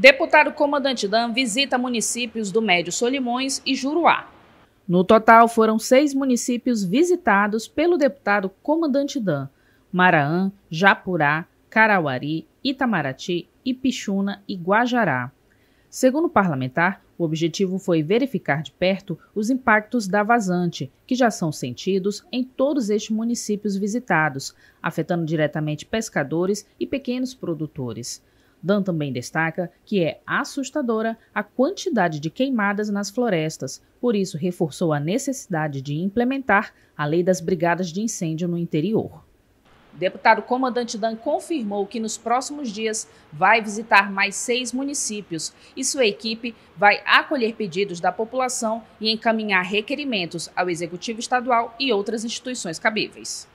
Deputado comandante Dan visita municípios do Médio Solimões e Juruá. No total, foram seis municípios visitados pelo deputado comandante Dan: Maraã, Japurá, Carauari, Itamaraty, Ipixuna e Guajará. Segundo o parlamentar, o objetivo foi verificar de perto os impactos da vazante, que já são sentidos em todos estes municípios visitados, afetando diretamente pescadores e pequenos produtores. Dan também destaca que é assustadora a quantidade de queimadas nas florestas, por isso reforçou a necessidade de implementar a lei das brigadas de incêndio no interior. Deputado comandante Dan confirmou que nos próximos dias vai visitar mais seis municípios e sua equipe vai acolher pedidos da população e encaminhar requerimentos ao Executivo Estadual e outras instituições cabíveis.